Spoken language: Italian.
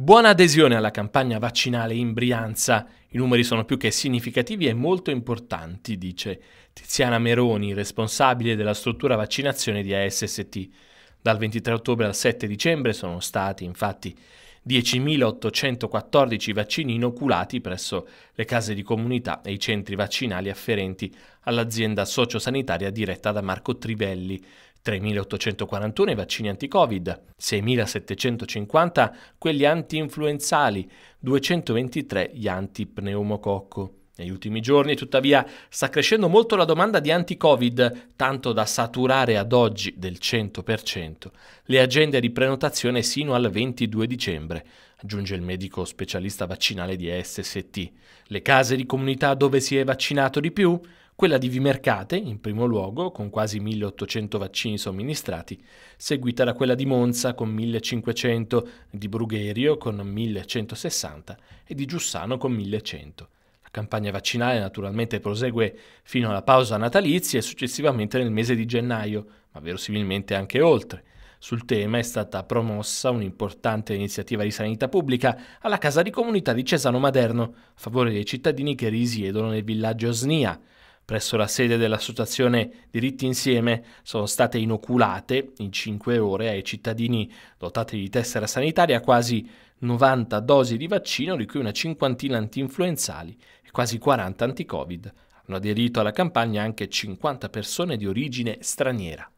Buona adesione alla campagna vaccinale in Brianza. I numeri sono più che significativi e molto importanti, dice Tiziana Meroni, responsabile della struttura vaccinazione di ASST. Dal 23 ottobre al 7 dicembre sono stati infatti 10.814 vaccini inoculati presso le case di comunità e i centri vaccinali afferenti all'azienda sociosanitaria diretta da Marco Trivelli, 3.841 i vaccini anti-Covid, 6.750 quelli anti-influenzali, 223 gli anti-pneumococco. Negli ultimi giorni, tuttavia, sta crescendo molto la domanda di anti-Covid, tanto da saturare ad oggi del 100% le agende di prenotazione sino al 22 dicembre, aggiunge il medico specialista vaccinale di SST. Le case di comunità dove si è vaccinato di più? quella di Vimercate, in primo luogo, con quasi 1800 vaccini somministrati, seguita da quella di Monza con 1500, di Brugherio con 1160 e di Giussano con 1100. La campagna vaccinale naturalmente prosegue fino alla pausa natalizia e successivamente nel mese di gennaio, ma verosimilmente anche oltre. Sul tema è stata promossa un'importante iniziativa di sanità pubblica alla Casa di Comunità di Cesano Maderno, a favore dei cittadini che risiedono nel villaggio Snia, presso la sede dell'associazione Diritti Insieme sono state inoculate in 5 ore ai cittadini dotati di tessera sanitaria quasi 90 dosi di vaccino, di cui una cinquantina antinfluenzali e quasi 40 anti-Covid. Hanno aderito alla campagna anche 50 persone di origine straniera.